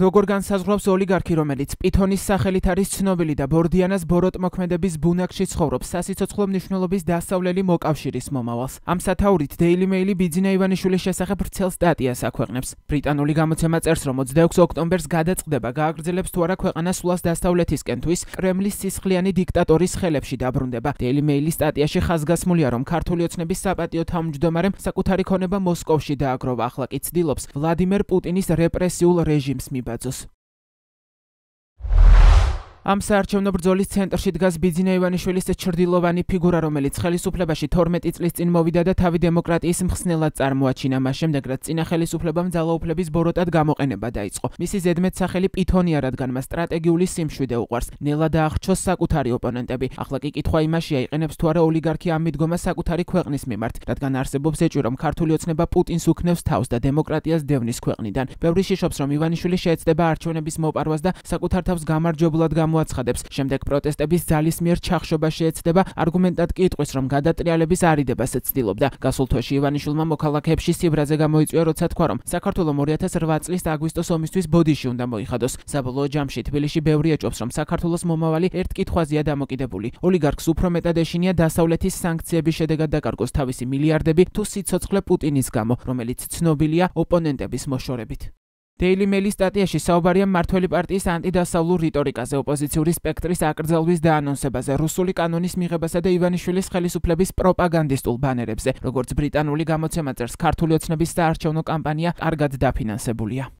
როგორ განსაზღვრავს ოლიგარქი, რომელიც პითონის სახელით არის ცნობილი და ბორდიანას ბოროტმოქმედების ბუნაკში ცხოვრობს სასიცოცხლო მნიშვნელობის დასავლელი მოკავშირის მომავალს. ამ სათაურით Daily Mail-ი ბიძინა ივანიშვილის შესახებ ვრცელ სტატიას აქვეყნებს. ბრიტანული გამოცემა წერს, რომ 26 ოქტომბერს გადაწყდება გააგრძელებს თუ არა ქვეყანას სვლას დასავლეთისკენ თუ ის კრემლის სისხლიანი დიქტატორის ხელებში დაბრუნდება. Daily Mail-ის სტატიაში ხაზგასმულია, რომ ქართული ოცნების საპატიო თავმჯდომარე საკუთარი ქონება მოსკოვში დააგროვა, ახლა კი ცდილობს ვლადიმერ პუტინის რეპრესიულ რეჟიმს მიმართ. Minibadges ამ საარჩევნო ბრძოლის ცენტრში დგას ბიძინა ივანიშვილის ჩრდილოვანი ფიგურა, რომელიც ხელისუფლებაში 12 წლის წინ მოვიდა და თავი დემოკრატიის მხსნელად წარმოაჩინა. მას შემდეგ, რაც წინა ხელისუფლებამ ძალაუფლების ბოროტად გამოყენება დაიწყო, მისი ზედმეტ სახელი პითონია, რადგან მას სტრატეგიული სიმშვიდე უყვარს. ნელა დაახრჩოს საკუთარი ოპონენტები. ახლა კი კითხვა იმაშია, იყენებს თუ არა ოლიგარქი ამ მიდგომას საკუთარი ქვეყნის მიმართ, რადგან არსებობს ეჭვი, რომ ქართული ოცნება პუტინს უქნევს თავს და დემოკრატიას დევნის ქვეყნიდან. ბევრი შეშობს, რომ ივანიშვილი შეეცდება არჩევნების მოპარვას და საკუთარ თავს გამარჯვებულად გამო გამოაცხადებს. შემდეგ პროტესტების ძალისმიერ ჩახშობაში ეცდება არგუმენტად კი იტყვის, რომ გადატრიალების არიდებას ცდილობდა. გასულ თვეში ივანიშვილმა მოქალაქეებში სიბრაზე გამოიწვია, როცა თქვა, რომ საქართველო 2008 წლის აგვისტოს ომისთვის ბოდიში უნდა მოიხადოს. საბოლოო ჯამში თბილისში ბევრი ეჭობს, რომ საქართველოს მომავალი ერთ კითხვაზეა დამოკიდებული. ოლიგარქს უფრო მეტად ეშინია დასავლეთის სანქციების შედეგად დაკარგოს თავისი მილიარდები თუ სიცოცხლე პუტინის გამო, რომელიც ცნობილია ოპონენტების მოშორებით. Daily Mail-ის სტატიაში საუბარია მართველი პარტიის ანტიდასავლურ რიტორიკაზე, ოპოზიციური სპექტრის აკრძალვის დაანონსებაზე, რუსული კანონის მიღებასა და ივანიშვილის ხელისუფლების პროპაგანდისტულ ბანერებზე, როგორც ბრიტანული გამოცემა წერს, ქართული ოცნების საარჩევნო კამპანია კარგად დაფინანსებულია.